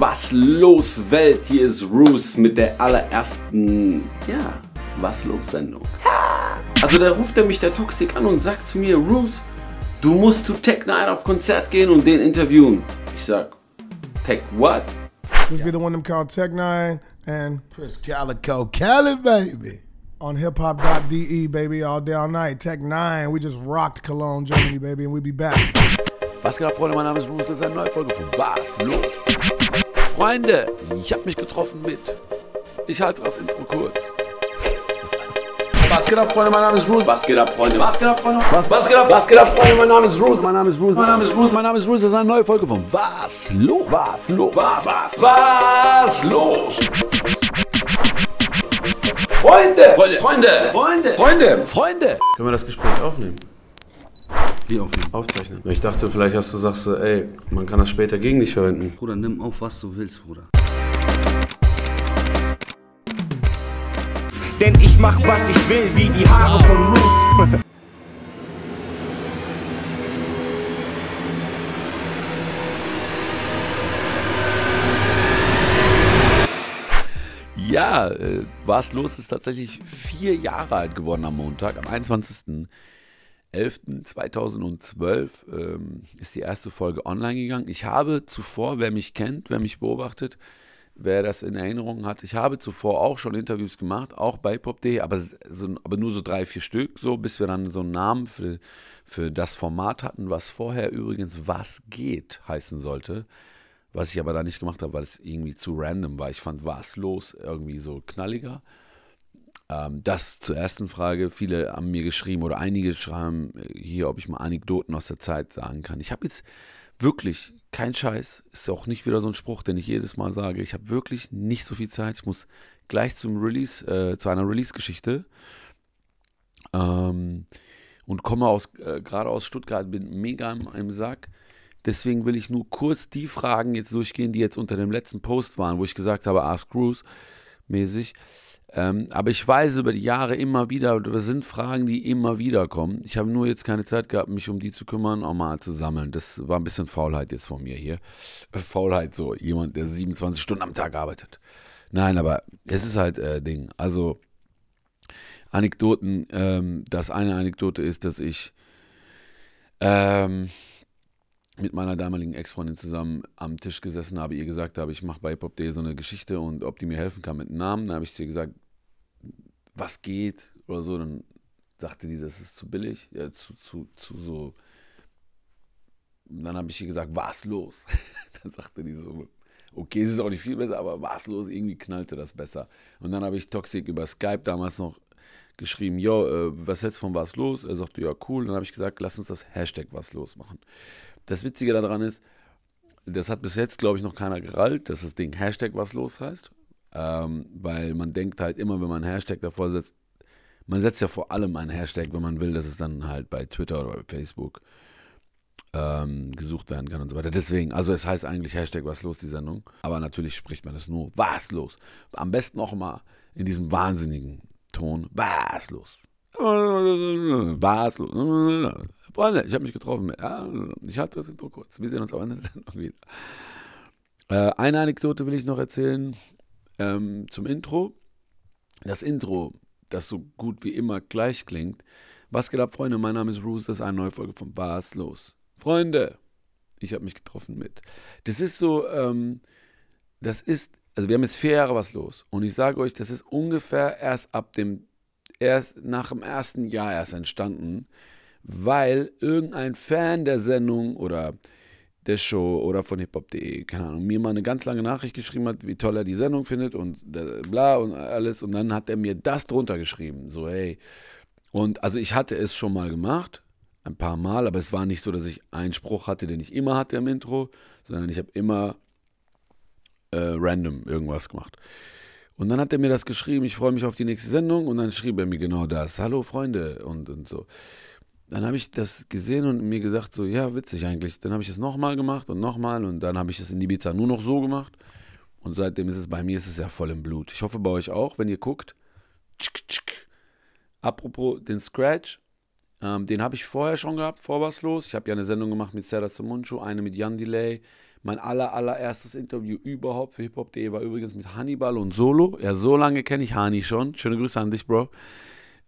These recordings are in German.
Was los Welt, hier ist Roos mit der allerersten, ja, was los Sendung. Also da ruft er mich der Toxik an und sagt zu mir, Roos, du musst zu Tech 9 auf Konzert gehen und den interviewen. Ich sag, Tech what? This be the one them called Tech 9 and Chris Calico, Kelly baby. On hiphop.de, baby, all day, all night. Tech 9, we just rocked Cologne, Germany, baby, and we'll be back. Was geht ab, Freunde? Mein Name ist Bruce. das ist eine neue Folge von Was los? Freunde, ich habe mich getroffen mit. Ich halte das Intro kurz. Was geht ab, Freunde? Mein Name ist Bruce. Was geht ab, Freunde? Was geht ab, Freunde? Was, was geht ab? Was geht ab, Freunde? Mein Name ist Bruce. Mein Name ist Bruce. Mein Name ist Bruce. Mein Name ist Bruce. Das ist eine neue Folge von Was los? Was los? Was was was los? Freunde, Freunde, Freunde, Freunde, Freunde, Freunde. Können wir das Gespräch aufnehmen? Wie aufnehmen? Aufzeichnen. Ich dachte, vielleicht hast du sagst du, ey, man kann das später gegen dich verwenden. Bruder, nimm auf, was du willst, Bruder. Denn ich mach, was ich will, wie die Haare von Ruth. Ja, äh, was los ist tatsächlich vier Jahre alt geworden am Montag, am 21. 11.2012 ähm, ist die erste Folge online gegangen. Ich habe zuvor, wer mich kennt, wer mich beobachtet, wer das in Erinnerung hat, ich habe zuvor auch schon Interviews gemacht, auch bei pop.de, aber, so, aber nur so drei, vier Stück, so bis wir dann so einen Namen für, für das Format hatten, was vorher übrigens Was geht heißen sollte. Was ich aber da nicht gemacht habe, weil es irgendwie zu random war. Ich fand Was los irgendwie so knalliger. Ähm, das zur ersten Frage. Viele haben mir geschrieben oder einige schreiben äh, hier, ob ich mal Anekdoten aus der Zeit sagen kann. Ich habe jetzt wirklich keinen Scheiß, ist auch nicht wieder so ein Spruch, den ich jedes Mal sage. Ich habe wirklich nicht so viel Zeit. Ich muss gleich zum Release, äh, zu einer Release-Geschichte. Ähm, und komme aus, äh, gerade aus Stuttgart, bin mega im, im Sack. Deswegen will ich nur kurz die Fragen jetzt durchgehen, die jetzt unter dem letzten Post waren, wo ich gesagt habe, Ask ah, Cruise mäßig. Ähm, aber ich weiß über die Jahre immer wieder, das sind Fragen, die immer wieder kommen. Ich habe nur jetzt keine Zeit gehabt, mich um die zu kümmern, auch mal zu sammeln. Das war ein bisschen Faulheit jetzt von mir hier. Äh, Faulheit, so jemand, der 27 Stunden am Tag arbeitet. Nein, aber es ist halt äh, Ding. Also Anekdoten, ähm, das eine Anekdote ist, dass ich ähm, mit meiner damaligen Ex-Freundin zusammen am Tisch gesessen habe, ihr gesagt habe, ich mache bei Pop Day so eine Geschichte und ob die mir helfen kann mit einem Namen. Da habe ich dir gesagt, was geht oder so, dann sagte die, das ist zu billig, ja, zu, zu, zu so. Und dann habe ich ihr gesagt, was los? dann sagte die so, okay, es ist auch nicht viel besser, aber was los? Irgendwie knallte das besser. Und dann habe ich Toxic über Skype damals noch geschrieben, yo, äh, was hältst von was los? Er sagte, ja, cool. Dann habe ich gesagt, lass uns das Hashtag was los machen. Das Witzige daran ist, das hat bis jetzt, glaube ich, noch keiner gerallt, dass das Ding Hashtag was los heißt. Ähm, weil man denkt halt immer, wenn man einen Hashtag davor setzt, man setzt ja vor allem einen Hashtag, wenn man will, dass es dann halt bei Twitter oder bei Facebook ähm, gesucht werden kann und so weiter. Deswegen, also es heißt eigentlich Hashtag was los, die Sendung. Aber natürlich spricht man das nur was los. Am besten auch mal in diesem wahnsinnigen Ton, was los. Was los? Freunde, ich habe mich getroffen. Ja, ich hatte das nur kurz. Wir sehen uns am Ende der Sendung wieder. Äh, eine Anekdote will ich noch erzählen ähm, zum Intro. Das Intro, das so gut wie immer gleich klingt. Was geht ab, Freunde? Mein Name ist Roos, das ist eine neue Folge von Was los? Freunde, ich habe mich getroffen mit. Das ist so, ähm, das ist, also wir haben jetzt vier Jahre was los. Und ich sage euch, das ist ungefähr erst ab dem, erst nach dem ersten Jahr erst entstanden, weil irgendein Fan der Sendung oder der Show oder von hiphop.de, keine Ahnung, mir mal eine ganz lange Nachricht geschrieben hat, wie toll er die Sendung findet und bla und alles. Und dann hat er mir das drunter geschrieben, so hey. Und also ich hatte es schon mal gemacht, ein paar Mal, aber es war nicht so, dass ich einen Spruch hatte, den ich immer hatte im Intro, sondern ich habe immer äh, random irgendwas gemacht. Und dann hat er mir das geschrieben, ich freue mich auf die nächste Sendung und dann schrieb er mir genau das, hallo Freunde und, und so. Dann habe ich das gesehen und mir gesagt, so, ja, witzig eigentlich. Dann habe ich es nochmal gemacht und nochmal und dann habe ich es in Ibiza nur noch so gemacht. Und seitdem ist es bei mir, ist es ja voll im Blut. Ich hoffe bei euch auch, wenn ihr guckt. Tschick, tschick. Apropos den Scratch, ähm, den habe ich vorher schon gehabt, vor was los. Ich habe ja eine Sendung gemacht mit Sarah Simunchu, eine mit Jan Delay. Mein aller, allererstes Interview überhaupt für hiphop.de war übrigens mit Hannibal und Solo. Ja, so lange kenne ich Hani schon. Schöne Grüße an dich, Bro.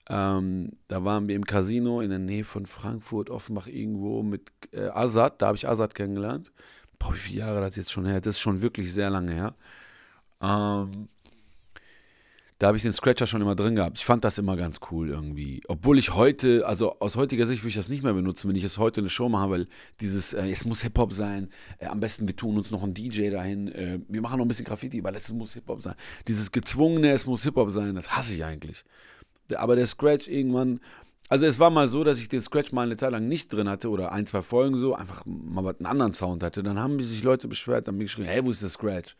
Ähm, da waren wir im Casino in der Nähe von Frankfurt, Offenbach irgendwo mit äh, Azad. Da habe ich Azad kennengelernt. Boah, wie viele Jahre das jetzt schon her? Das ist schon wirklich sehr lange her. Ähm, da habe ich den Scratcher schon immer drin gehabt. Ich fand das immer ganz cool irgendwie. Obwohl ich heute, also aus heutiger Sicht würde ich das nicht mehr benutzen, wenn ich es heute eine Show mache, weil dieses, äh, es muss Hip-Hop sein, äh, am besten wir tun uns noch einen DJ dahin, äh, wir machen noch ein bisschen Graffiti, weil es muss Hip-Hop sein. Dieses gezwungene, es muss Hip-Hop sein, das hasse ich eigentlich aber der Scratch irgendwann. Also es war mal so, dass ich den Scratch mal eine Zeit lang nicht drin hatte oder ein, zwei Folgen so, einfach mal einen anderen Sound hatte. Dann haben sich Leute beschwert, haben mir geschrieben, hey, wo ist der Scratch?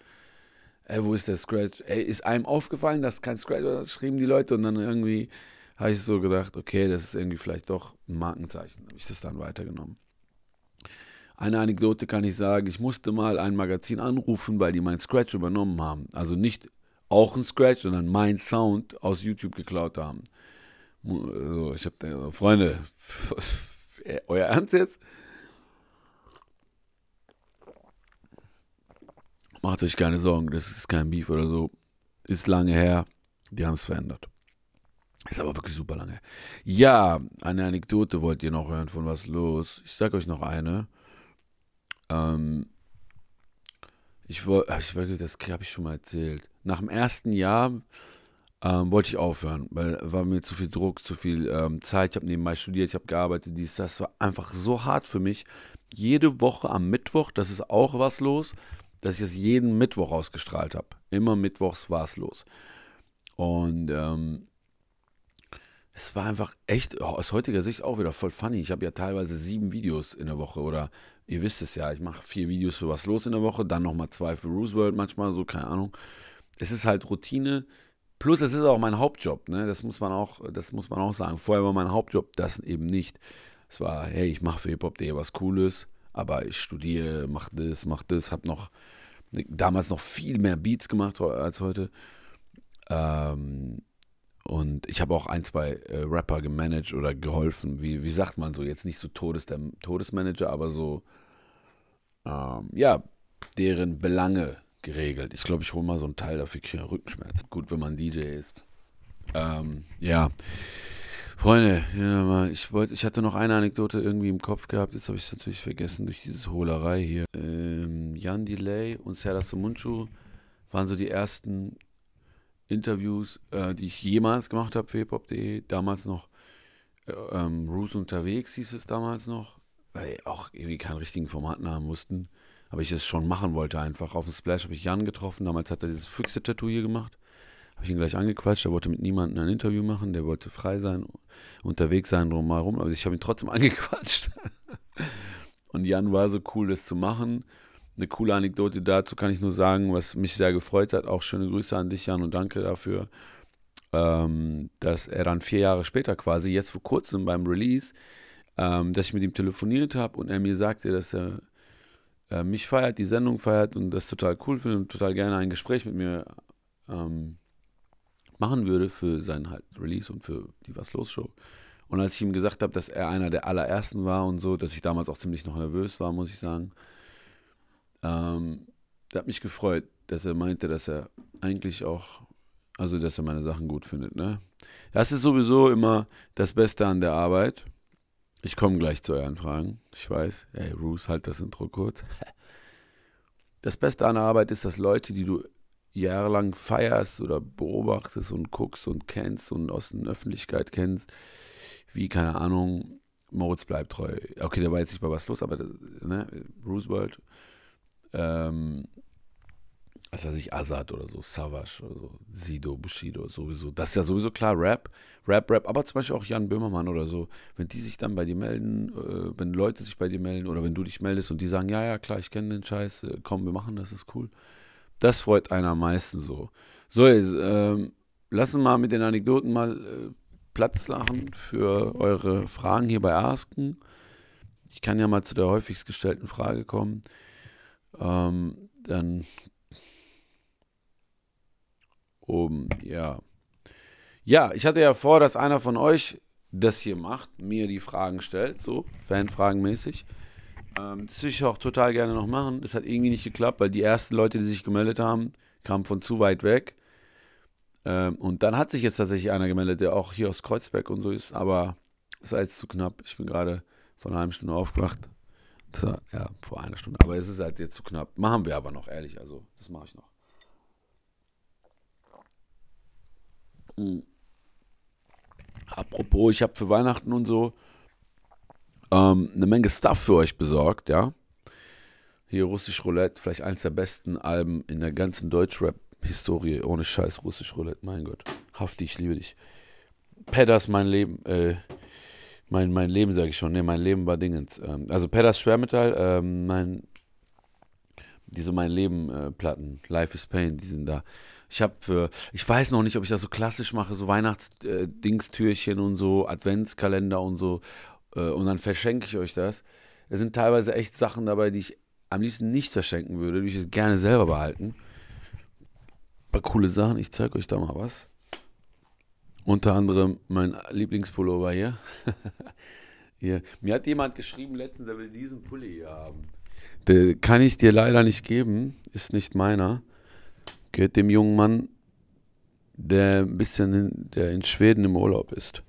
Ey, wo ist der Scratch? Ey, ist einem aufgefallen, dass kein Scratch war? Schrieben die Leute und dann irgendwie habe ich so gedacht, okay, das ist irgendwie vielleicht doch ein Markenzeichen. Habe ich das dann weitergenommen. Eine Anekdote kann ich sagen, ich musste mal ein Magazin anrufen, weil die meinen Scratch übernommen haben. Also nicht auch ein Scratch, sondern mein Sound aus YouTube geklaut haben. Also ich habe also, Freunde, was, euer Ernst jetzt? Macht euch keine Sorgen, das ist kein Beef oder so. Ist lange her, die haben es verändert. Ist aber wirklich super lange. Ja, eine Anekdote wollt ihr noch hören von was los? Ich sag euch noch eine. Ähm, ich wollte, ich, das habe ich schon mal erzählt nach dem ersten Jahr ähm, wollte ich aufhören, weil war mir zu viel Druck, zu viel ähm, Zeit. Ich habe nebenbei studiert, ich habe gearbeitet, dies, das war einfach so hart für mich. Jede Woche am Mittwoch, das ist auch was los, dass ich es jeden Mittwoch ausgestrahlt habe. Immer mittwochs war es los. Und ähm, es war einfach echt, oh, aus heutiger Sicht auch wieder voll funny. Ich habe ja teilweise sieben Videos in der Woche oder ihr wisst es ja, ich mache vier Videos für was los in der Woche, dann nochmal zwei für Roosevelt manchmal, so keine Ahnung es ist halt Routine. Plus, es ist auch mein Hauptjob, ne? Das muss man auch, das muss man auch sagen. Vorher war mein Hauptjob das eben nicht. Es war, hey, ich mache für Hip-Hop.de was Cooles, aber ich studiere, mache das, mache das, hab noch ne, damals noch viel mehr Beats gemacht als heute. Ähm, und ich habe auch ein, zwei äh, Rapper gemanagt oder geholfen. Wie, wie sagt man so? Jetzt nicht so Todes, der Todesmanager, aber so, ähm, ja, deren Belange geregelt. Ich glaube, ich hole mal so einen Teil, dafür kriege ich Rückenschmerz. Gut, wenn man DJ ist. Ähm, ja. Freunde, ich wollte, ich hatte noch eine Anekdote irgendwie im Kopf gehabt, jetzt habe ich es natürlich vergessen durch diese Holerei hier. Ähm, Jan Delay und Serdar Somuncu waren so die ersten Interviews, äh, die ich jemals gemacht habe für hiphop.de. Damals noch äh, ähm, Ruth unterwegs hieß es damals noch, weil auch irgendwie keinen richtigen Formatnamen wussten aber ich es schon machen wollte einfach. Auf dem Splash habe ich Jan getroffen, damals hat er dieses Füchse-Tattoo hier gemacht. Habe ich ihn gleich angequatscht, er wollte mit niemandem ein Interview machen, der wollte frei sein, unterwegs sein, drumherum. rum, also aber ich habe ihn trotzdem angequatscht. Und Jan war so cool, das zu machen. Eine coole Anekdote dazu kann ich nur sagen, was mich sehr gefreut hat. Auch schöne Grüße an dich, Jan, und danke dafür, ähm, dass er dann vier Jahre später quasi, jetzt vor kurzem beim Release, ähm, dass ich mit ihm telefoniert habe und er mir sagte, dass er äh, mich feiert, die Sendung feiert und das total cool findet und total gerne ein Gespräch mit mir ähm, machen würde für seinen halt Release und für die Was los Show. Und als ich ihm gesagt habe, dass er einer der allerersten war und so, dass ich damals auch ziemlich noch nervös war, muss ich sagen, ähm, der hat mich gefreut, dass er meinte, dass er eigentlich auch, also dass er meine Sachen gut findet. Ne? Das ist sowieso immer das Beste an der Arbeit ich komme gleich zu euren Fragen. Ich weiß, hey Bruce, halt das Intro kurz. Das Beste an der Arbeit ist, dass Leute, die du jahrelang feierst oder beobachtest und guckst und kennst und aus der Öffentlichkeit kennst, wie, keine Ahnung, Moritz bleibt treu. Okay, da war jetzt nicht mal was los, aber ne, Roosevelt, ähm, was weiß ich, Azad oder so, Savage oder so, Sido, Bushido, sowieso. Das ist ja sowieso klar, Rap, Rap, Rap, aber zum Beispiel auch Jan Böhmermann oder so. Wenn die sich dann bei dir melden, äh, wenn Leute sich bei dir melden oder wenn du dich meldest und die sagen, ja, ja, klar, ich kenne den Scheiß, äh, komm, wir machen das, ist cool. Das freut einer am meisten so. So, äh, lassen mal mit den Anekdoten mal äh, Platz lachen für eure Fragen hier bei Asken. Ich kann ja mal zu der häufigst gestellten Frage kommen. Ähm, dann oben. ja. Ja, ich hatte ja vor, dass einer von euch das hier macht, mir die Fragen stellt, so Fanfragenmäßig. Ähm, das würde ich auch total gerne noch machen. Das hat irgendwie nicht geklappt, weil die ersten Leute, die sich gemeldet haben, kamen von zu weit weg. Ähm, und dann hat sich jetzt tatsächlich einer gemeldet, der auch hier aus Kreuzberg und so ist, aber es war jetzt zu knapp. Ich bin gerade vor einer halben Stunde aufgewacht. War, ja, vor einer Stunde. Aber es ist halt jetzt zu knapp. Machen wir aber noch, ehrlich. Also, das mache ich noch. Mh. Apropos, ich habe für Weihnachten und so ähm, eine Menge Stuff für euch besorgt, ja. Hier Russisch Roulette, vielleicht eines der besten Alben in der ganzen Deutschrap-Historie. Ohne Scheiß, Russisch Roulette, mein Gott. Hafti, ich liebe dich. Pedas, mein Leben, äh, mein, mein Leben sage ich schon, ne, mein Leben war Dingens. Ähm, also Pedas Schwermetall, ähm, mein, diese Mein Leben äh, Platten, Life is Pain, die sind da. Ich habe, ich weiß noch nicht, ob ich das so klassisch mache, so Weihnachtsdingstürchen und so Adventskalender und so. Äh, und dann verschenke ich euch das. Es sind teilweise echt Sachen dabei, die ich am liebsten nicht verschenken würde, die ich gerne selber behalten. Ein coole Sachen, ich zeige euch da mal was. Unter anderem mein Lieblingspullover hier. hier. Mir hat jemand geschrieben letztens, er will diesen Pulli hier haben. Den kann ich dir leider nicht geben, ist nicht meiner gehört dem jungen Mann, der ein bisschen in, der in Schweden im Urlaub ist.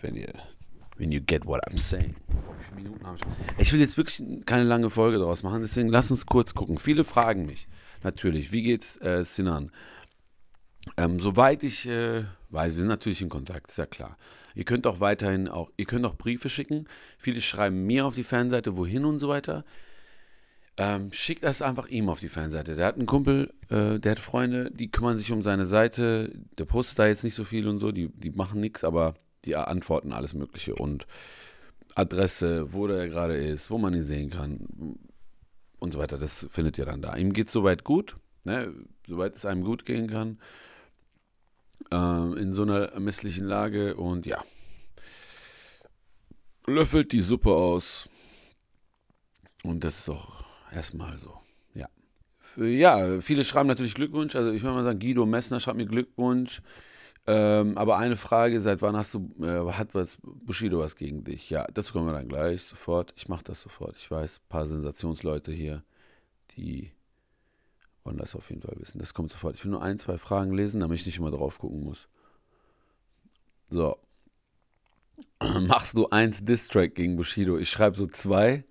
Wenn ihr, wenn you get what I'm saying. Ich will jetzt wirklich keine lange Folge daraus machen, deswegen lass uns kurz gucken. Viele fragen mich natürlich, wie geht's äh, Sinan? Ähm, soweit ich äh, weiß, wir sind natürlich in Kontakt, ist ja klar. Ihr könnt auch weiterhin auch, ihr könnt auch Briefe schicken. Viele schreiben mir auf die Fanseite, wohin und so weiter. Ähm, schickt das einfach ihm auf die Fanseite. Der hat einen Kumpel, äh, der hat Freunde, die kümmern sich um seine Seite. Der postet da jetzt nicht so viel und so, die, die machen nichts, aber die antworten alles Mögliche und Adresse, wo der gerade ist, wo man ihn sehen kann und so weiter. Das findet ihr dann da. Ihm geht es soweit gut, ne? soweit es einem gut gehen kann, ähm, in so einer misslichen Lage und ja. Löffelt die Suppe aus. Und das ist auch erstmal so, ja. Ja, viele schreiben natürlich Glückwunsch. Also ich würde mal sagen, Guido Messner schreibt mir Glückwunsch. Ähm, aber eine Frage, seit wann hast du, äh, hat was, Bushido was gegen dich? Ja, dazu kommen wir dann gleich, sofort. Ich mache das sofort. Ich weiß, ein paar Sensationsleute hier, die wollen das auf jeden Fall wissen. Das kommt sofort. Ich will nur ein, zwei Fragen lesen, damit ich nicht immer drauf gucken muss. So. Machst du eins Distrack gegen Bushido? Ich schreibe so zwei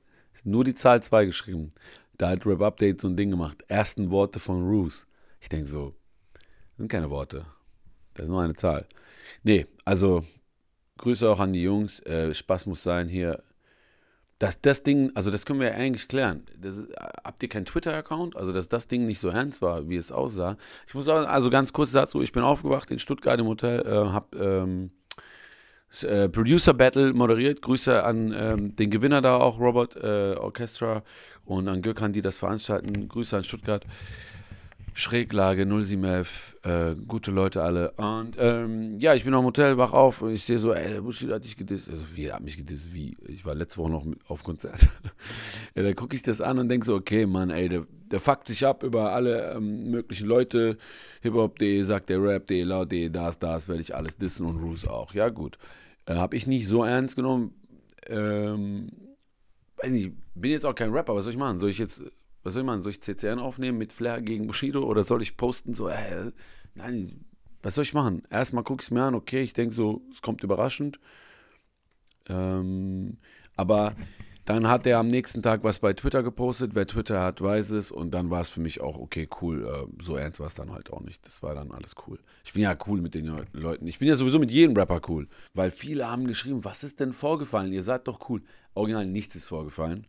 nur die Zahl 2 geschrieben. Da hat Rap Update so ein Ding gemacht. Ersten Worte von Ruth. Ich denke so, sind keine Worte. Das ist nur eine Zahl. Nee, also Grüße auch an die Jungs. Äh, Spaß muss sein hier. Dass das Ding, also das können wir ja eigentlich klären. Das, äh, habt ihr keinen Twitter-Account? Also, dass das Ding nicht so ernst war, wie es aussah. Ich muss sagen, also ganz kurz dazu, ich bin aufgewacht in Stuttgart im Hotel, äh, hab ähm, äh, Producer Battle moderiert. Grüße an ähm, den Gewinner da auch, Robert äh, Orchestra und an Gökhan, die das veranstalten. Grüße an Stuttgart. Schräglage 071, äh, gute Leute alle. Und ähm, ja, ich bin am Hotel, wach auf und ich sehe so, ey, der Buschi hat dich gedisst. Also, wie, er hat mich gedisst, wie? Ich war letzte Woche noch auf Konzert. ja, da gucke ich das an und denke so, okay, Mann, ey, der, der fuckt sich ab über alle ähm, möglichen Leute. Hip-Hop.de sagt der Rap.de, Laut.de, das, das, werde ich alles dissen und Roos auch. Ja, gut. Äh, Habe ich nicht so ernst genommen. Ähm, weiß nicht, bin jetzt auch kein Rapper, was soll ich machen? Soll ich jetzt, was soll ich machen? Soll ich CCN aufnehmen mit Flair gegen Bushido oder soll ich posten so, äh, nein, was soll ich machen? Erstmal gucke ich es mir an, okay, ich denke so, es kommt überraschend. Ähm, aber dann hat er am nächsten Tag was bei Twitter gepostet. Wer Twitter hat, weiß es. Und dann war es für mich auch, okay, cool. Äh, so ernst war es dann halt auch nicht. Das war dann alles cool. Ich bin ja cool mit den Leuten. Ich bin ja sowieso mit jedem Rapper cool. Weil viele haben geschrieben, was ist denn vorgefallen? Ihr seid doch cool. Original nichts ist vorgefallen.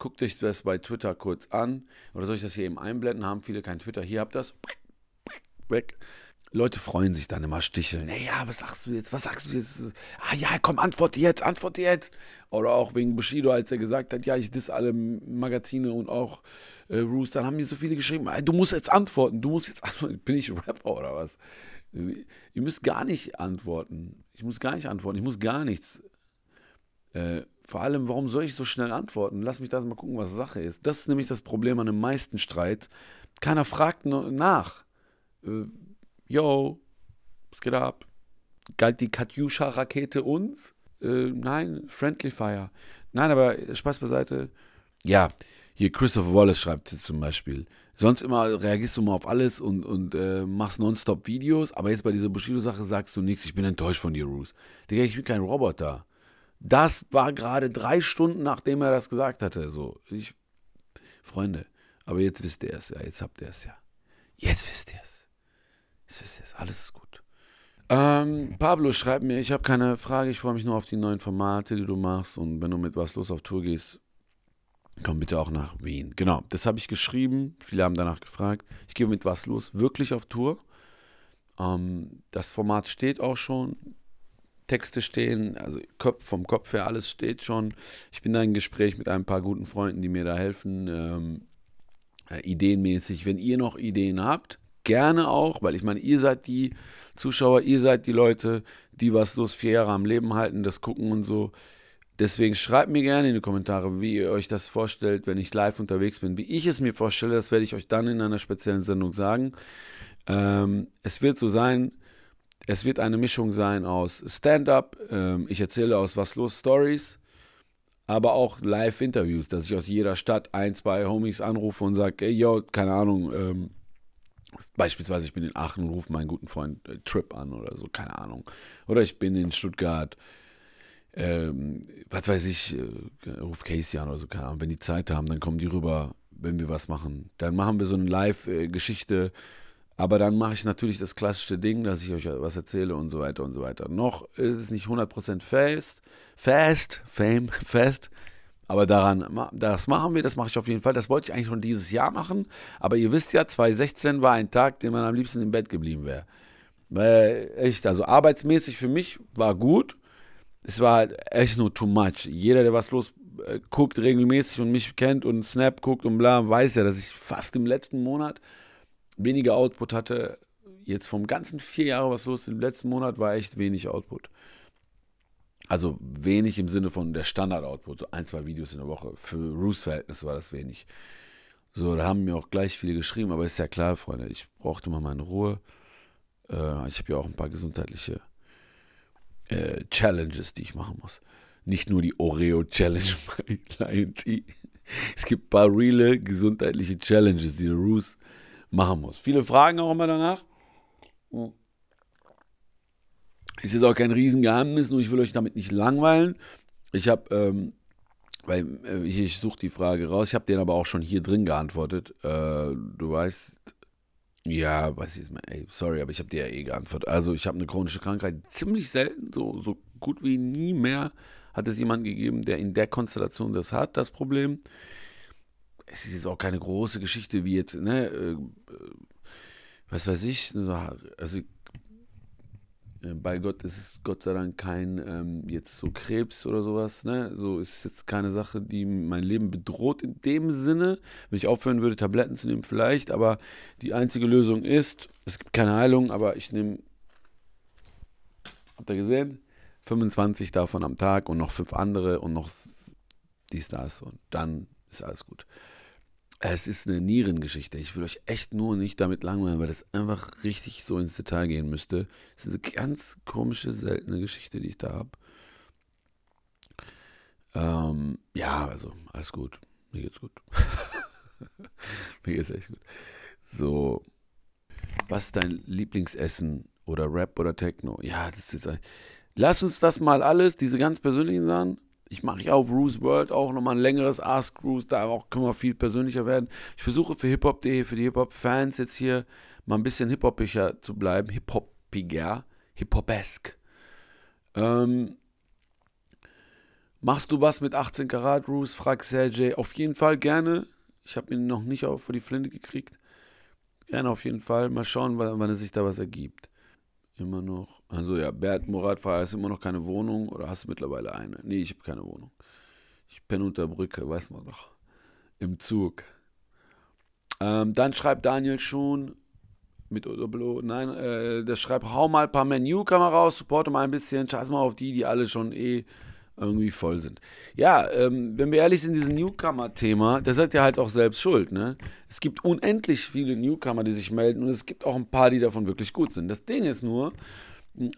Guckt euch das bei Twitter kurz an. Oder soll ich das hier eben einblenden? Haben viele kein Twitter. Hier habt ihr das. Weg. Leute freuen sich dann immer sticheln. Naja, was sagst du jetzt? Was sagst du jetzt? Ah ja, komm, antworte jetzt, antworte jetzt. Oder auch wegen Bushido, als er gesagt hat, ja, ich diss alle Magazine und auch äh, Roos, dann haben mir so viele geschrieben, du musst jetzt antworten, du musst jetzt antworten. Bin ich Rapper oder was? Ihr müsst gar nicht antworten. Ich muss gar nicht antworten, ich muss gar nichts. Äh, vor allem, warum soll ich so schnell antworten? Lass mich da mal gucken, was Sache ist. Das ist nämlich das Problem an dem meisten Streit. Keiner fragt nach. Äh, yo, was geht ab? Galt die katyusha rakete uns? Äh, nein, Friendly Fire. Nein, aber Spaß beiseite. Ja, hier Christopher Wallace schreibt zum Beispiel. Sonst immer reagierst du mal auf alles und, und äh, machst nonstop Videos, aber jetzt bei dieser Bushido-Sache sagst du nichts, ich bin enttäuscht von dir, Roos. Digga, ich bin kein Roboter. Das war gerade drei Stunden, nachdem er das gesagt hatte. So, ich, Freunde, aber jetzt wisst ihr es, ja, jetzt habt ihr es ja. Jetzt wisst ihr es. Das ist jetzt alles gut. Ähm, Pablo, schreib mir, ich habe keine Frage, ich freue mich nur auf die neuen Formate, die du machst und wenn du mit was los auf Tour gehst, komm bitte auch nach Wien. Genau, das habe ich geschrieben, viele haben danach gefragt. Ich gehe mit was los, wirklich auf Tour. Ähm, das Format steht auch schon, Texte stehen, also Kopf, vom Kopf her alles steht schon. Ich bin da im Gespräch mit ein paar guten Freunden, die mir da helfen, ähm, äh, ideenmäßig. Wenn ihr noch Ideen habt, gerne auch, weil ich meine, ihr seid die Zuschauer, ihr seid die Leute, die was los vier Jahre am Leben halten, das gucken und so. Deswegen schreibt mir gerne in die Kommentare, wie ihr euch das vorstellt, wenn ich live unterwegs bin. Wie ich es mir vorstelle, das werde ich euch dann in einer speziellen Sendung sagen. Ähm, es wird so sein, es wird eine Mischung sein aus Stand-up, ähm, ich erzähle aus was los Stories, aber auch Live-Interviews, dass ich aus jeder Stadt ein, zwei Homies anrufe und sage, ey, yo, keine Ahnung, ähm, Beispielsweise, ich bin in Aachen und rufe meinen guten Freund äh, Trip an oder so, keine Ahnung. Oder ich bin in Stuttgart, ähm, was weiß ich, äh, ruf Casey an oder so, keine Ahnung. Wenn die Zeit haben, dann kommen die rüber, wenn wir was machen. Dann machen wir so eine Live-Geschichte. Aber dann mache ich natürlich das klassische Ding, dass ich euch was erzähle und so weiter und so weiter. Noch ist es nicht 100% fest, fast, fame, fest, aber daran, das machen wir, das mache ich auf jeden Fall. Das wollte ich eigentlich schon dieses Jahr machen. Aber ihr wisst ja, 2016 war ein Tag, den man am liebsten im Bett geblieben wäre. Weil echt, also arbeitsmäßig für mich war gut. Es war halt echt nur too much. Jeder, der was los äh, guckt regelmäßig und mich kennt und Snap guckt und bla, weiß ja, dass ich fast im letzten Monat weniger Output hatte. Jetzt vom ganzen vier Jahre was los, im letzten Monat war echt wenig Output. Also wenig im Sinne von der Standard-Output, so ein, zwei Videos in der Woche. Für Roos-Verhältnisse war das wenig. So, da haben mir auch gleich viele geschrieben, aber ist ja klar, Freunde, ich brauchte mal meine Ruhe. Äh, ich habe ja auch ein paar gesundheitliche äh, Challenges, die ich machen muss. Nicht nur die Oreo-Challenge bei Lion Tea. Es gibt ein paar reale gesundheitliche Challenges, die der Roos machen muss. Viele fragen auch immer danach. Hm. Ist jetzt auch kein Riesengeheimnis, nur ich will euch damit nicht langweilen. Ich habe, ähm, weil äh, ich, ich suche die Frage raus, ich habe den aber auch schon hier drin geantwortet. Äh, du weißt, ja, weiß ich nicht ey, sorry, aber ich habe dir ja eh geantwortet. Also ich habe eine chronische Krankheit, ziemlich selten, so, so gut wie nie mehr hat es jemanden gegeben, der in der Konstellation das hat, das Problem. Es ist jetzt auch keine große Geschichte wie jetzt, ne, äh, äh was weiß ich, ne, also äh, bei Gott ist es Gott sei Dank kein ähm, jetzt so Krebs oder sowas. Ne? So ist jetzt keine Sache, die mein Leben bedroht in dem Sinne. Wenn ich aufhören würde, Tabletten zu nehmen, vielleicht. Aber die einzige Lösung ist, es gibt keine Heilung, aber ich nehme, habt ihr gesehen? 25 davon am Tag und noch fünf andere und noch dies, das und dann ist alles gut. Es ist eine Nierengeschichte. Ich will euch echt nur nicht damit langweilen, weil das einfach richtig so ins Detail gehen müsste. Es ist eine ganz komische, seltene Geschichte, die ich da habe. Ähm, ja, also, alles gut. Mir geht's gut. Mir geht's echt gut. So, was ist dein Lieblingsessen oder Rap oder Techno? Ja, das ist jetzt. Lass uns das mal alles, diese ganz persönlichen Sachen, ich mache ja auf Rue's World auch nochmal ein längeres Ask Rue's, da auch können wir viel persönlicher werden. Ich versuche für hiphop.de, für die Hip-Hop-Fans jetzt hier mal ein bisschen hip-hopischer zu bleiben, hip-hopiger, hip-hopesk. Ähm, machst du was mit 18 Karat, Rue's? Fragt Sergey. Auf jeden Fall gerne. Ich habe ihn noch nicht auf die Flinte gekriegt. Gerne auf jeden Fall. Mal schauen, wann, wann es sich da was ergibt. Immer noch. Also ja, Bert Murat war hast immer noch keine Wohnung oder hast du mittlerweile eine? Nee, ich habe keine Wohnung. Ich penne unter Brücke, weiß man noch. Im Zug. Ähm, dann schreibt Daniel schon mit Doppel-O, nein, äh, der schreibt, hau mal ein paar Menü-Kamera raus, supporte mal ein bisschen, scheiß mal auf die, die alle schon eh irgendwie voll sind. Ja, ähm, wenn wir ehrlich sind, dieses Newcomer-Thema, das seid ihr halt auch selbst Schuld. Ne? Es gibt unendlich viele Newcomer, die sich melden und es gibt auch ein paar, die davon wirklich gut sind. Das Ding ist nur,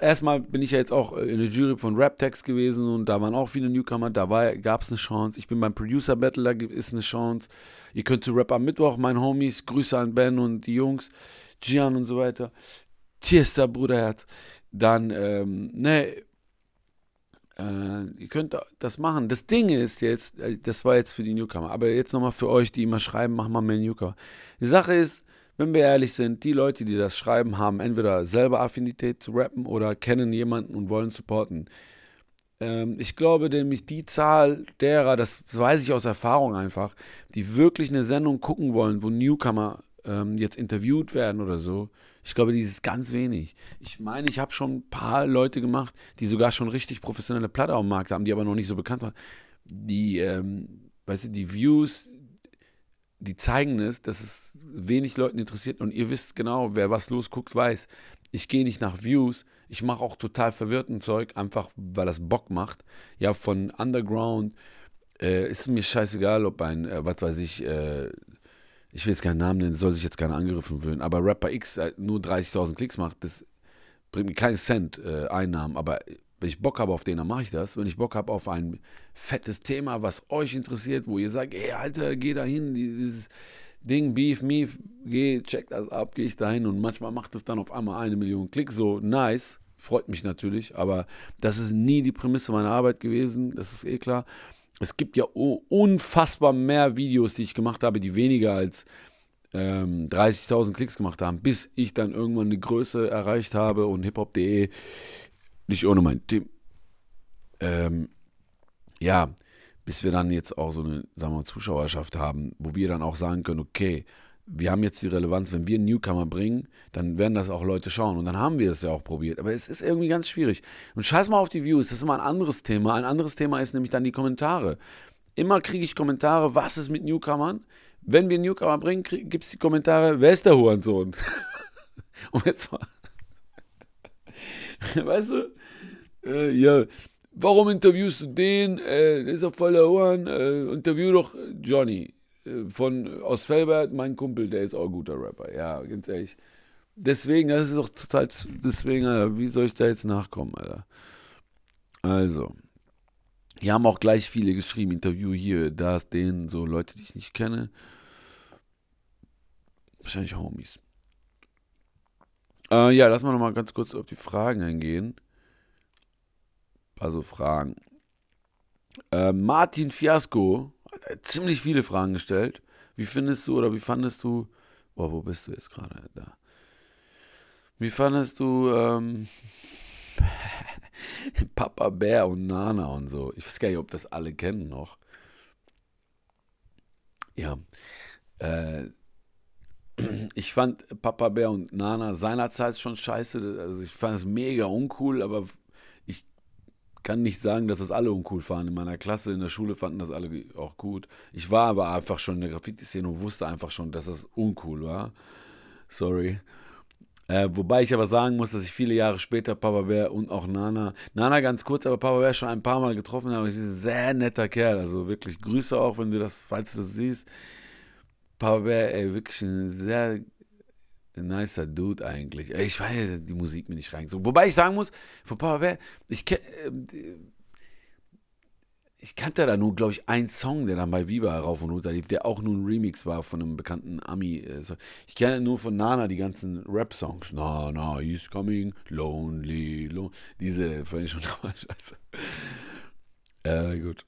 erstmal bin ich ja jetzt auch äh, in der Jury von Raptext gewesen und da waren auch viele Newcomer, da gab es eine Chance. Ich bin beim Producer Battle, da ist eine Chance. Ihr könnt zu Rap am Mittwoch, mein Homies, Grüße an Ben und die Jungs, Gian und so weiter. Tierster Bruderherz. Dann, ähm, ne, äh, ihr könnt das machen. Das Ding ist jetzt, äh, das war jetzt für die Newcomer, aber jetzt nochmal für euch, die immer schreiben, machen wir mehr Newcomer. Die Sache ist, wenn wir ehrlich sind, die Leute, die das schreiben, haben entweder selber Affinität zu rappen oder kennen jemanden und wollen supporten. Ähm, ich glaube nämlich, die Zahl derer, das weiß ich aus Erfahrung einfach, die wirklich eine Sendung gucken wollen, wo Newcomer ähm, jetzt interviewt werden oder so, ich glaube, die ist ganz wenig. Ich meine, ich habe schon ein paar Leute gemacht, die sogar schon richtig professionelle Platte am Markt haben, die aber noch nicht so bekannt waren. Die, ähm, weißt du, die Views, die zeigen es, dass es wenig Leuten interessiert. Und ihr wisst genau, wer was losguckt, weiß. Ich gehe nicht nach Views. Ich mache auch total verwirrten Zeug, einfach weil das Bock macht. Ja, von Underground äh, ist mir scheißegal, ob ein, äh, was weiß ich, äh, ich will jetzt keinen Namen nennen, soll sich jetzt keiner angegriffen fühlen, aber Rapper X äh, nur 30.000 Klicks macht, das bringt mir keinen Cent äh, Einnahmen, aber wenn ich Bock habe auf den, dann mache ich das. Wenn ich Bock habe auf ein fettes Thema, was euch interessiert, wo ihr sagt, ey, Alter, geh da hin, dieses Ding, Beef, Meef, geh, check das ab, geh ich da hin und manchmal macht es dann auf einmal eine Million Klicks, so nice, freut mich natürlich, aber das ist nie die Prämisse meiner Arbeit gewesen, das ist eh klar es gibt ja unfassbar mehr Videos, die ich gemacht habe, die weniger als ähm, 30.000 Klicks gemacht haben, bis ich dann irgendwann eine Größe erreicht habe und hiphop.de nicht ohne mein Team. Ähm, ja, bis wir dann jetzt auch so eine, sagen wir mal, Zuschauerschaft haben, wo wir dann auch sagen können, okay, wir haben jetzt die Relevanz, wenn wir einen Newcomer bringen, dann werden das auch Leute schauen. Und dann haben wir es ja auch probiert. Aber es ist irgendwie ganz schwierig. Und scheiß mal auf die Views, das ist immer ein anderes Thema. Ein anderes Thema ist nämlich dann die Kommentare. Immer kriege ich Kommentare, was ist mit Newcomern? Wenn wir Newcomer bringen, gibt es die Kommentare, wer ist der Hurensohn? um jetzt mal. weißt du? Äh, ja. Warum interviewst du den? Äh, der ist doch voller Huren. Äh, interview doch Johnny. Äh, von Osfelbert, mein Kumpel, der ist auch ein guter Rapper. Ja, ganz ehrlich. Deswegen, das ist doch total. Deswegen, Alter, wie soll ich da jetzt nachkommen, Alter? Also. Hier haben auch gleich viele geschrieben, Interview hier, da ist denen so Leute, die ich nicht kenne. Wahrscheinlich Homies. Äh, ja, lass mal nochmal ganz kurz auf die Fragen eingehen. Also Fragen. Äh, Martin Fiasco ziemlich viele Fragen gestellt. Wie findest du oder wie fandest du, boah, wo bist du jetzt gerade? Da. Wie fandest du ähm, Papa Bär und Nana und so? Ich weiß gar nicht, ob das alle kennen noch. Ja. Äh, ich fand Papa Bär und Nana seinerzeit schon scheiße. Also ich fand es mega uncool, aber kann nicht sagen, dass das alle uncool fanden. In meiner Klasse, in der Schule fanden das alle auch gut. Ich war aber einfach schon in der Graffiti-Szene und wusste einfach schon, dass das uncool war. Sorry. Äh, wobei ich aber sagen muss, dass ich viele Jahre später Papa Bär und auch Nana, Nana ganz kurz, aber Papa Bär schon ein paar Mal getroffen habe. Ich ist ein sehr netter Kerl. Also wirklich Grüße auch, wenn du das, falls du das siehst. Papa Bär, ey, wirklich ein sehr nicer Dude eigentlich. Ich weiß, die Musik mir nicht reingezogen. Wobei ich sagen muss, von Papa Bear, ich ähm, Äh, ich kannte da nur, glaube ich, einen Song, der dann bei Viva rauf und runter lief, der auch nur ein Remix war von einem bekannten Ami. Äh, ich kenne nur von Nana die ganzen Rap-Songs. Nana he's coming, lonely, lonely. Diese fand ich schon damals scheiße. Äh, gut.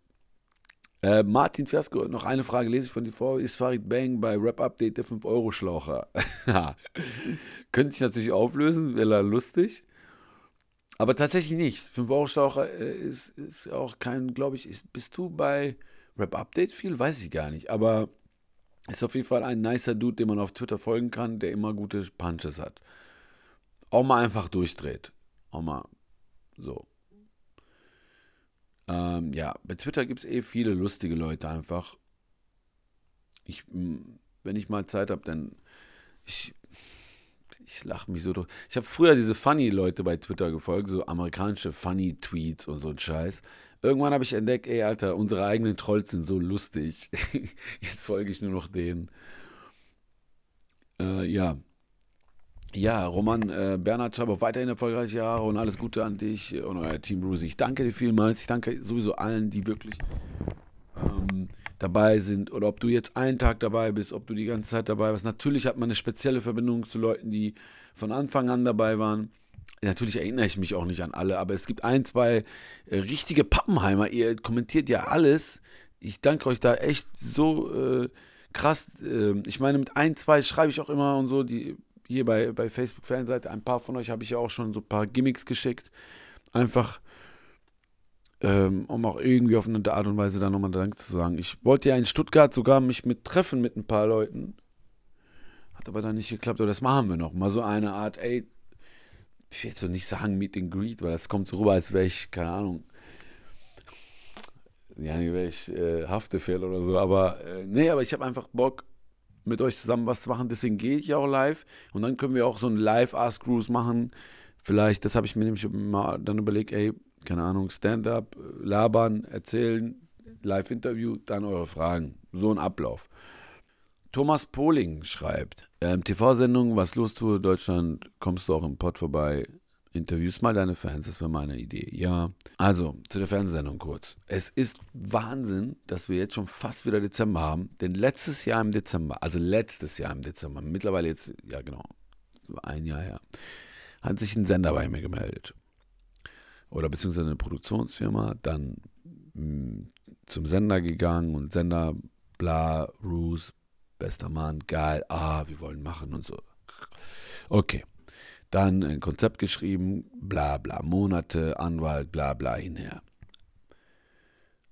Äh, Martin Fiasko, noch eine Frage lese ich von dir vor. Ist Farid Bang bei Rap Update der 5-Euro-Schlaucher? Könnte sich natürlich auflösen, wäre lustig. Aber tatsächlich nicht. 5-Euro-Schlaucher äh, ist, ist auch kein, glaube ich, ist, bist du bei Rap Update viel? Weiß ich gar nicht. Aber ist auf jeden Fall ein nicer Dude, den man auf Twitter folgen kann, der immer gute Punches hat. Auch mal einfach durchdreht. Auch mal so. Ähm, ja, bei Twitter gibt es eh viele lustige Leute einfach. Ich, wenn ich mal Zeit habe, dann ich, ich lache mich so durch. Ich habe früher diese Funny-Leute bei Twitter gefolgt, so amerikanische Funny-Tweets und so ein Scheiß. Irgendwann habe ich entdeckt, ey, Alter, unsere eigenen Trolls sind so lustig. Jetzt folge ich nur noch denen. Äh, ja, ja, Roman äh, Bernhard Schabow, weiterhin erfolgreiche Jahre und alles Gute an dich und euer Team Bruce. Ich danke dir vielmals. Ich danke sowieso allen, die wirklich ähm, dabei sind. Oder ob du jetzt einen Tag dabei bist, ob du die ganze Zeit dabei warst. Natürlich hat man eine spezielle Verbindung zu Leuten, die von Anfang an dabei waren. Natürlich erinnere ich mich auch nicht an alle, aber es gibt ein, zwei äh, richtige Pappenheimer. Ihr kommentiert ja alles. Ich danke euch da echt so äh, krass. Ähm, ich meine, mit ein, zwei schreibe ich auch immer und so, die hier bei, bei Facebook-Fanseite, ein paar von euch habe ich ja auch schon so ein paar Gimmicks geschickt. Einfach, ähm, um auch irgendwie auf eine Art und Weise da nochmal Dank zu sagen. Ich wollte ja in Stuttgart sogar mich mit treffen mit ein paar Leuten. Hat aber dann nicht geklappt, aber das machen wir noch. Mal so eine Art, ey, ich will jetzt so nicht sagen Meet and Greet, weil das kommt so rüber, als wäre ich, keine Ahnung, ja, nicht, wäre ich äh, Haftefehl oder so. Aber äh, nee, aber ich habe einfach Bock, mit euch zusammen was zu machen. Deswegen gehe ich auch live und dann können wir auch so ein Live-Ask-Cruise machen. Vielleicht, das habe ich mir nämlich mal dann überlegt, ey, keine Ahnung, Stand-up, labern, erzählen, Live-Interview, dann eure Fragen. So ein Ablauf. Thomas Poling schreibt, ähm, TV-Sendung Was los zu Deutschland, kommst du auch im Pod vorbei, Interviews mal deine Fans, das wäre meine Idee. Ja. Also, zu der Fernsehsendung kurz. Es ist Wahnsinn, dass wir jetzt schon fast wieder Dezember haben. Denn letztes Jahr im Dezember, also letztes Jahr im Dezember, mittlerweile jetzt, ja genau, ein Jahr her, hat sich ein Sender bei mir gemeldet. Oder beziehungsweise eine Produktionsfirma, dann mh, mm, zum Sender gegangen und Sender, bla, Roos, bester Mann, geil, ah, wir wollen machen und so. Okay. Dann ein Konzept geschrieben, bla bla Monate, Anwalt, bla bla hinher.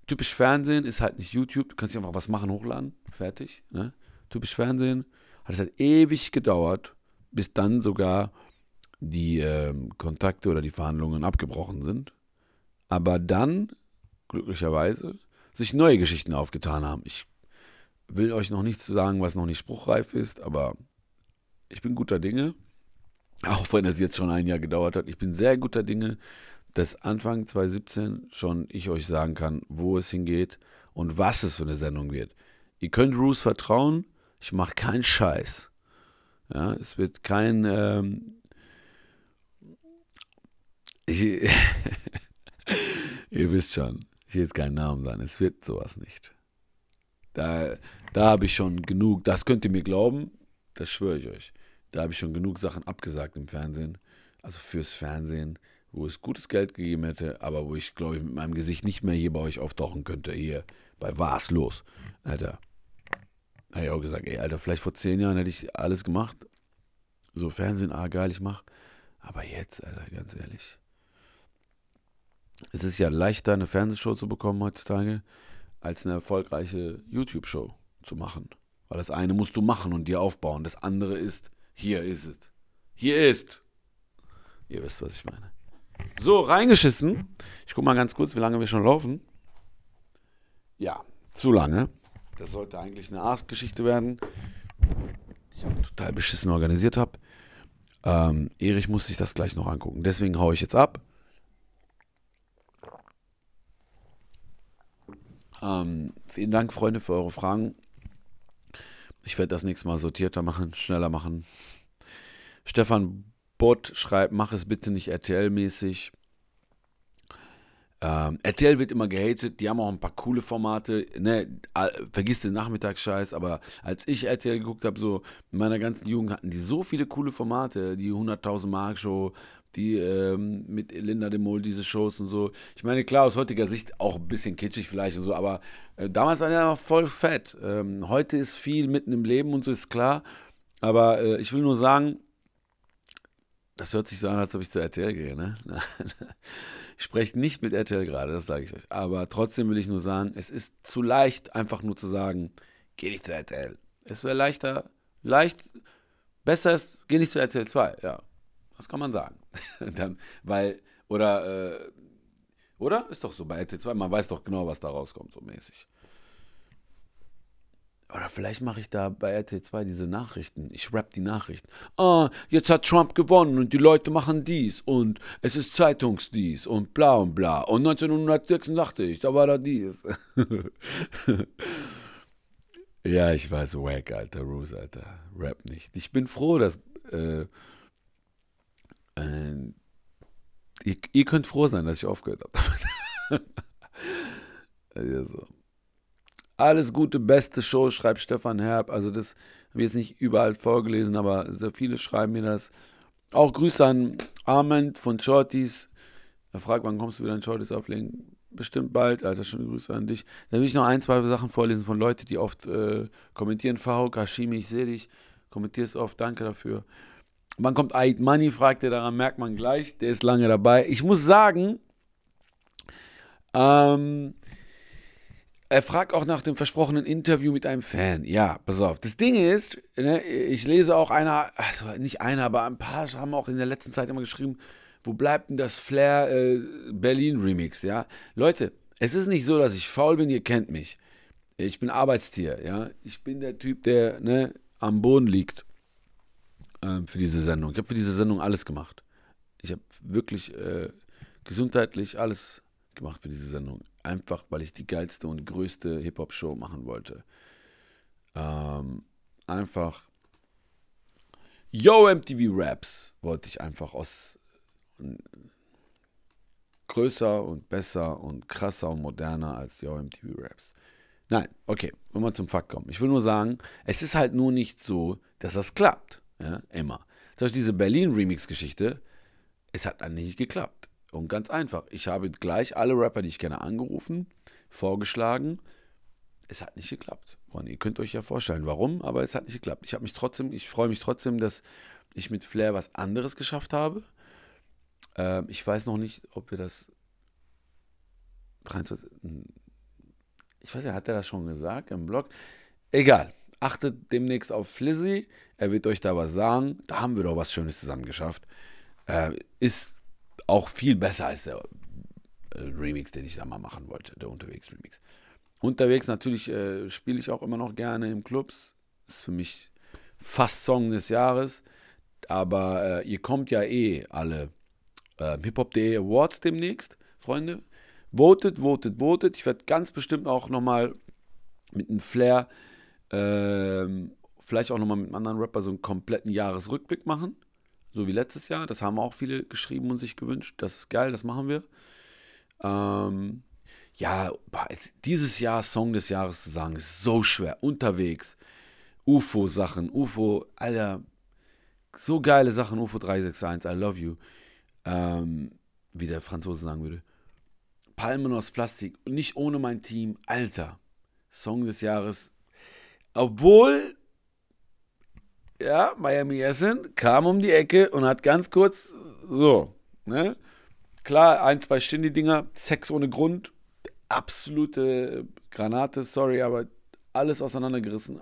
Typisch Fernsehen ist halt nicht YouTube, du kannst dich einfach was machen, hochladen, fertig. Ne? Typisch Fernsehen hat es halt ewig gedauert, bis dann sogar die äh, Kontakte oder die Verhandlungen abgebrochen sind. Aber dann, glücklicherweise, sich neue Geschichten aufgetan haben. Ich will euch noch nichts sagen, was noch nicht spruchreif ist, aber ich bin guter Dinge auch wenn das jetzt schon ein Jahr gedauert hat. Ich bin sehr guter Dinge, dass Anfang 2017 schon ich euch sagen kann, wo es hingeht und was es für eine Sendung wird. Ihr könnt Roos vertrauen, ich mache keinen Scheiß. Ja, es wird kein. Ähm, ich, ihr wisst schon, ich will jetzt keinen Namen sein, es wird sowas nicht. Da, da habe ich schon genug, das könnt ihr mir glauben, das schwöre ich euch. Da habe ich schon genug Sachen abgesagt im Fernsehen, also fürs Fernsehen, wo es gutes Geld gegeben hätte, aber wo ich, glaube ich, mit meinem Gesicht nicht mehr hier bei euch auftauchen könnte. Hier, bei was los? Alter. Habe ich auch gesagt, ey, Alter, vielleicht vor zehn Jahren hätte ich alles gemacht. So Fernsehen, ah, geil, ich mach. Aber jetzt, Alter, ganz ehrlich. Es ist ja leichter, eine Fernsehshow zu bekommen heutzutage, als eine erfolgreiche YouTube-Show zu machen. Weil das eine musst du machen und dir aufbauen. Das andere ist hier ist es. Hier ist. Ihr wisst, was ich meine. So, reingeschissen. Ich guck mal ganz kurz, wie lange wir schon laufen. Ja, zu lange. Das sollte eigentlich eine Ask-Geschichte werden, die ich auch total beschissen organisiert habe. Ähm, Erich muss sich das gleich noch angucken. Deswegen haue ich jetzt ab. Ähm, vielen Dank, Freunde, für eure Fragen. Ich werde das nächste Mal sortierter machen, schneller machen. Stefan Bott schreibt, mach es bitte nicht RTL-mäßig. Ähm, RTL wird immer gehatet, die haben auch ein paar coole Formate. Ne, vergiss den Nachmittagsscheiß, aber als ich RTL geguckt habe, so in meiner ganzen Jugend hatten die so viele coole Formate. Die 100.000 Mark Show, die ähm, mit Linda de Mol, diese Shows und so. Ich meine, klar, aus heutiger Sicht auch ein bisschen kitschig vielleicht und so, aber äh, damals die einfach voll fett. Ähm, heute ist viel mitten im Leben und so ist klar. Aber äh, ich will nur sagen, das hört sich so an, als ob ich zu RTL gehe, ne? Ich spreche nicht mit RTL gerade, das sage ich euch. Aber trotzdem will ich nur sagen, es ist zu leicht, einfach nur zu sagen, geh nicht zu RTL. Es wäre leichter, leicht, besser ist, geh nicht zu RTL 2, ja. Das kann man sagen. Dann, weil, oder, äh, oder? Ist doch so bei RTL 2, man weiß doch genau, was da rauskommt, so mäßig. Oder vielleicht mache ich da bei RT2 diese Nachrichten. Ich rap die Nachrichten. Ah, jetzt hat Trump gewonnen und die Leute machen dies und es ist Zeitungsdies und bla und bla. Und 1986, da war da dies. ja, ich weiß, wack, Alter, Rose, Alter. Rap nicht. Ich bin froh, dass. Äh, äh, ihr, ihr, könnt froh sein, dass ich aufgehört habe. ja, so. Alles Gute, beste Show, schreibt Stefan Herb. Also das habe ich jetzt nicht überall vorgelesen, aber sehr viele schreiben mir das. Auch Grüße an Armand von Shorties. Er fragt, wann kommst du wieder in Shorties auflegen? Bestimmt bald, Alter, schöne Grüße an dich. Dann will ich noch ein, zwei Sachen vorlesen von Leuten, die oft äh, kommentieren. Faruk, Hashimi, ich sehe dich, kommentierst oft, danke dafür. Wann kommt Aid Money, fragt er, daran merkt man gleich, der ist lange dabei. Ich muss sagen, ähm, er fragt auch nach dem versprochenen Interview mit einem Fan. Ja, pass auf. Das Ding ist, ne, ich lese auch einer, also nicht einer, aber ein paar haben auch in der letzten Zeit immer geschrieben, wo bleibt denn das Flair äh, Berlin Remix, ja? Leute, es ist nicht so, dass ich faul bin, ihr kennt mich. Ich bin Arbeitstier, ja? Ich bin der Typ, der ne, am Boden liegt ähm, für diese Sendung. Ich habe für diese Sendung alles gemacht. Ich habe wirklich äh, gesundheitlich alles gemacht für diese Sendung. Einfach, weil ich die geilste und größte Hip-Hop-Show machen wollte. Ähm, einfach. Yo, MTV Raps wollte ich einfach aus. Größer und besser und krasser und moderner als Yo, MTV Raps. Nein, okay, wenn wir zum Fakt kommen. Ich will nur sagen, es ist halt nur nicht so, dass das klappt. Ja, immer. Zum Beispiel diese Berlin-Remix-Geschichte, es hat dann nicht geklappt. Und ganz einfach, ich habe gleich alle Rapper, die ich kenne, angerufen, vorgeschlagen. Es hat nicht geklappt. Und ihr könnt euch ja vorstellen, warum, aber es hat nicht geklappt. Ich habe mich trotzdem, ich freue mich trotzdem, dass ich mit Flair was anderes geschafft habe. Ähm, ich weiß noch nicht, ob wir das 23. Hm, ich weiß ja, hat er das schon gesagt im Blog? Egal. Achtet demnächst auf Flizzy. Er wird euch da was sagen. Da haben wir doch was Schönes zusammen geschafft. Äh, ist auch viel besser als der äh, Remix, den ich da mal machen wollte, der Unterwegs-Remix. Unterwegs natürlich äh, spiele ich auch immer noch gerne im Clubs. Ist für mich fast Song des Jahres. Aber äh, ihr kommt ja eh alle äh, hiphop.de Awards demnächst, Freunde. Votet, votet, votet. Ich werde ganz bestimmt auch nochmal mit einem Flair, äh, vielleicht auch nochmal mit einem anderen Rapper so einen kompletten Jahresrückblick machen so wie letztes Jahr. Das haben auch viele geschrieben und sich gewünscht. Das ist geil, das machen wir. Ähm, ja, dieses Jahr Song des Jahres zu sagen, ist so schwer. Unterwegs, UFO-Sachen, UFO, Alter, so geile Sachen, UFO 361, I love you. Ähm, wie der Franzose sagen würde. Palmen aus Plastik, nicht ohne mein Team, Alter. Song des Jahres. Obwohl ja, Miami Essen kam um die Ecke und hat ganz kurz so, ne? Klar, ein, zwei stindy dinger Sex ohne Grund, absolute Granate, sorry, aber alles auseinandergerissen,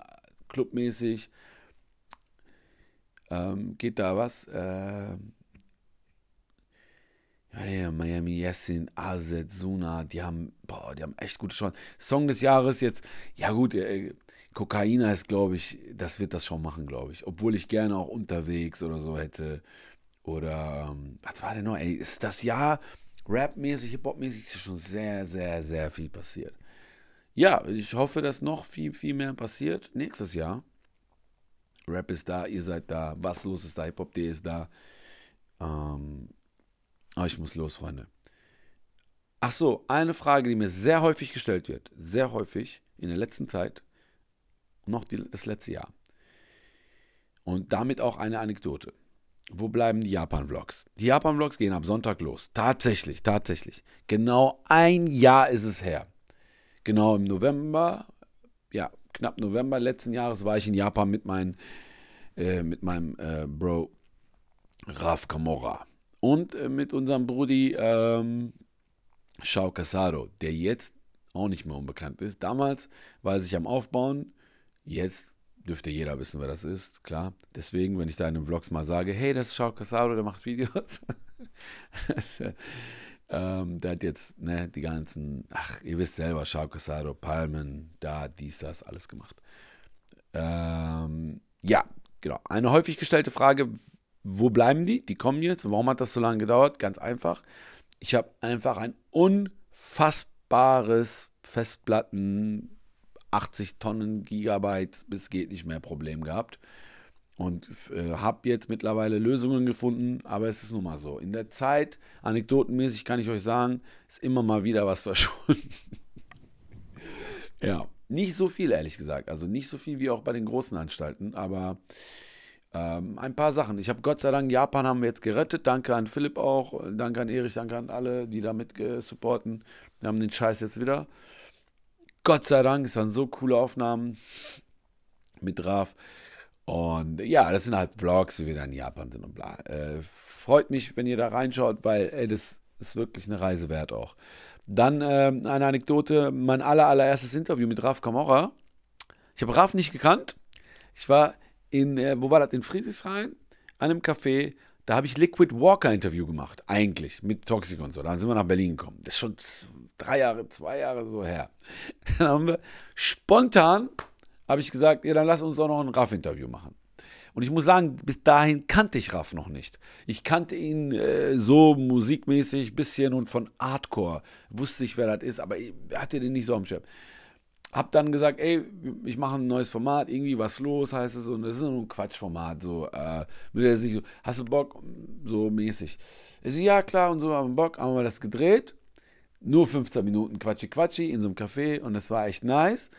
clubmäßig. Ähm, geht da was? Ähm, ja, ja, Miami Yassin, Azet, Suna, die haben, boah, die haben echt gute Chancen. Song des Jahres jetzt, ja gut, äh, Kokain heißt, glaube ich, das wird das schon machen, glaube ich. Obwohl ich gerne auch unterwegs oder so hätte. Oder, ähm, was war denn noch? Ey, ist das Jahr Rap-mäßig, Hip-Hop-mäßig schon sehr, sehr, sehr viel passiert. Ja, ich hoffe, dass noch viel, viel mehr passiert nächstes Jahr. Rap ist da, ihr seid da, was los ist da, Hip-Hop.de ist da. Ähm, aber ah, ich muss los, Freunde. Ach so, eine Frage, die mir sehr häufig gestellt wird, sehr häufig in der letzten Zeit noch die, das letzte Jahr. Und damit auch eine Anekdote. Wo bleiben die Japan-Vlogs? Die Japan-Vlogs gehen ab Sonntag los. Tatsächlich, tatsächlich. Genau ein Jahr ist es her. Genau im November, ja, knapp November letzten Jahres war ich in Japan mit, mein, äh, mit meinem äh, Bro Raf Kamora und äh, mit unserem Brudi ähm, Shao Casado, der jetzt auch nicht mehr unbekannt ist. Damals war er sich am Aufbauen, Jetzt dürfte jeder wissen, wer das ist, klar. Deswegen, wenn ich da in den Vlogs mal sage, hey, das ist Shao Casado, der macht Videos. ähm, der hat jetzt ne, die ganzen, ach, ihr wisst selber, Shao Casado, Palmen, da, dies, das, alles gemacht. Ähm, ja, genau. Eine häufig gestellte Frage, wo bleiben die? Die kommen jetzt. Warum hat das so lange gedauert? Ganz einfach. Ich habe einfach ein unfassbares Festplatten 80 Tonnen Gigabyte bis geht nicht mehr Problem gehabt. Und äh, habe jetzt mittlerweile Lösungen gefunden, aber es ist nun mal so. In der Zeit, anekdotenmäßig kann ich euch sagen, ist immer mal wieder was verschwunden. ja, nicht so viel, ehrlich gesagt. Also nicht so viel wie auch bei den großen Anstalten, aber ähm, ein paar Sachen. Ich habe Gott sei Dank, Japan haben wir jetzt gerettet. Danke an Philipp auch, danke an Erich, danke an alle, die da mit supporten. Wir haben den Scheiß jetzt wieder. Gott sei Dank, es waren so coole Aufnahmen mit Raf. Und ja, das sind halt Vlogs, wie wir da in Japan sind und bla. Äh, freut mich, wenn ihr da reinschaut, weil ey, das ist wirklich eine Reise wert auch. Dann äh, eine Anekdote, mein aller, allererstes Interview mit Raf Kamora. Ich habe Raf nicht gekannt. Ich war in, äh, wo war das, in Friedrichshain, an einem Café. Da habe ich Liquid Walker Interview gemacht, eigentlich, mit Toxic und so. Dann sind wir nach Berlin gekommen. Das ist schon drei Jahre, zwei Jahre so her. Dann haben wir spontan, habe ich gesagt, ja, dann lass uns doch noch ein Raff-Interview machen. Und ich muss sagen, bis dahin kannte ich Raff noch nicht. Ich kannte ihn äh, so musikmäßig bisschen und von Hardcore. Wusste ich, wer das ist, aber ich hatte den nicht so am Schirm. Hab dann gesagt, ey, ich mache ein neues Format, irgendwie was los, heißt es. Und das ist so ein Quatschformat, so, äh, hast du Bock? So mäßig. Ich so, ja, klar, und so, haben wir Bock, haben wir das gedreht nur 15 Minuten Quatschi Quatschi in so einem Café und es war echt nice.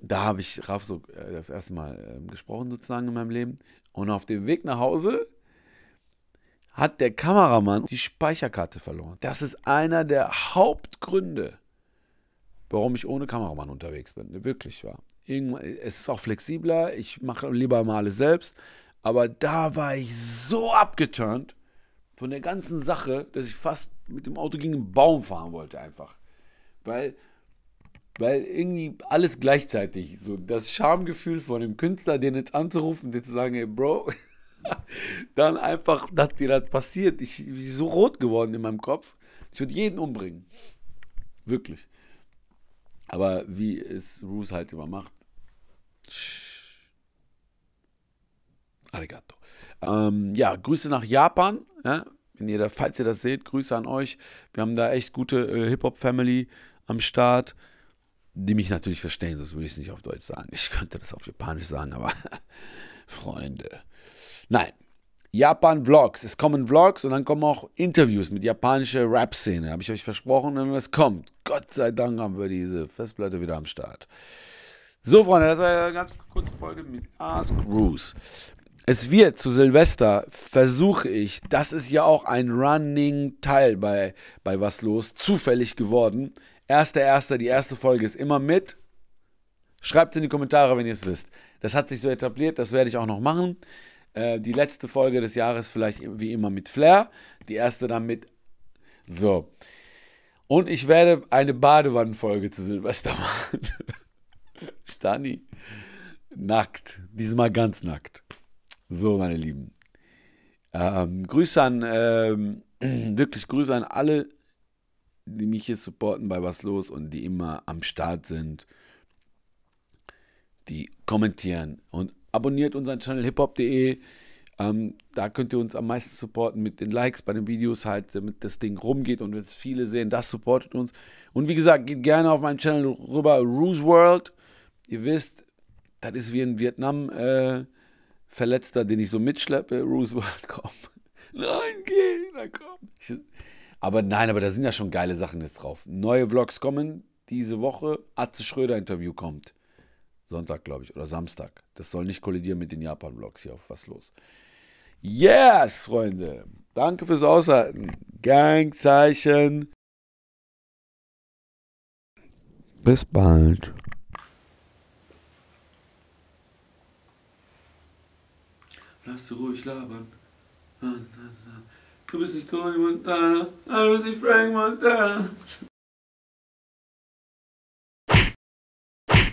Da habe ich Raf so äh, das erste Mal ähm, gesprochen sozusagen in meinem Leben. Und auf dem Weg nach Hause hat der Kameramann die Speicherkarte verloren. Das ist einer der Hauptgründe, warum ich ohne Kameramann unterwegs bin. Wirklich war. Es ist auch flexibler, ich mache lieber mal alles selbst. Aber da war ich so abgeturnt von der ganzen Sache, dass ich fast mit dem Auto gegen einen Baum fahren wollte einfach. Weil, weil irgendwie alles gleichzeitig. So das Schamgefühl von dem Künstler, den jetzt anzurufen, den zu sagen, hey Bro, dann einfach, dass dir das passiert. Ich, bin so rot geworden in meinem Kopf. Ich würde jeden umbringen. Wirklich. Aber wie es Roos halt immer macht. Arigato. Ähm, ja, Grüße nach Japan. Ja? Wenn ihr da, falls ihr das seht, Grüße an euch. Wir haben da echt gute äh, Hip-Hop-Family am Start, die mich natürlich verstehen, sonst würde ich es nicht auf Deutsch sagen. Ich könnte das auf Japanisch sagen, aber Freunde. Nein. Japan-Vlogs. Es kommen Vlogs und dann kommen auch Interviews mit japanischer Rap-Szene. Habe ich euch versprochen, und es kommt. Gott sei Dank haben wir diese Festplatte wieder am Start. So, Freunde, das war eine ganz kurze Folge mit Ask Bruce es wird zu Silvester, versuche ich, das ist ja auch ein Running Teil bei, bei Was los, zufällig geworden. Erster, erster, die erste Folge ist immer mit. Schreibt es in die Kommentare, wenn ihr es wisst. Das hat sich so etabliert, das werde ich auch noch machen. Äh, die letzte Folge des Jahres vielleicht wie immer mit Flair, die erste dann mit. So. Und ich werde eine Badewannenfolge zu Silvester machen. Stani. Nackt. Diesmal ganz nackt. So, meine Lieben. Ähm, Grüße an, ähm, wirklich Grüße an alle, die mich hier supporten bei Was Los und die immer am Start sind, die kommentieren und abonniert unseren Channel hiphop.de. Ähm, da könnt ihr uns am meisten supporten mit den Likes bei den Videos halt, damit das Ding rumgeht und wenn viele sehen, das supportet uns. Und wie gesagt, geht gerne auf meinen Channel rüber, Ruse World. Ihr wisst, das ist wie in Vietnam. Äh, Verletzter, den ich so mitschleppe, Roosevelt, komm. Nein, geh, na komm. Ich, aber nein, aber da sind ja schon geile Sachen jetzt drauf. Neue Vlogs kommen diese Woche. Atze Schröder Interview kommt. Sonntag, glaube ich, oder Samstag. Das soll nicht kollidieren mit den Japan-Vlogs hier auf Was los. Yes, Freunde. Danke fürs Aushalten. Gangzeichen. Bis bald. Lass du ruhig labern. Du bist nicht Tony Montana, du bist nicht Frank Montana.